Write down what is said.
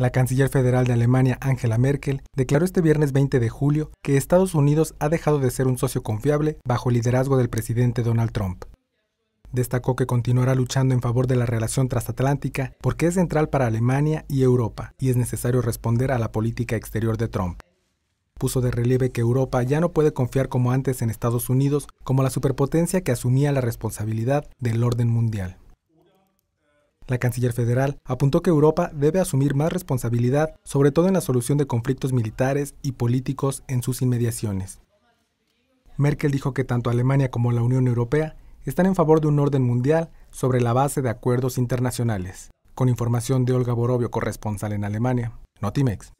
La canciller federal de Alemania, Angela Merkel, declaró este viernes 20 de julio que Estados Unidos ha dejado de ser un socio confiable bajo el liderazgo del presidente Donald Trump. Destacó que continuará luchando en favor de la relación transatlántica porque es central para Alemania y Europa y es necesario responder a la política exterior de Trump puso de relieve que Europa ya no puede confiar como antes en Estados Unidos como la superpotencia que asumía la responsabilidad del orden mundial. La canciller federal apuntó que Europa debe asumir más responsabilidad, sobre todo en la solución de conflictos militares y políticos en sus inmediaciones. Merkel dijo que tanto Alemania como la Unión Europea están en favor de un orden mundial sobre la base de acuerdos internacionales. Con información de Olga Borobio, corresponsal en Alemania, Notimex.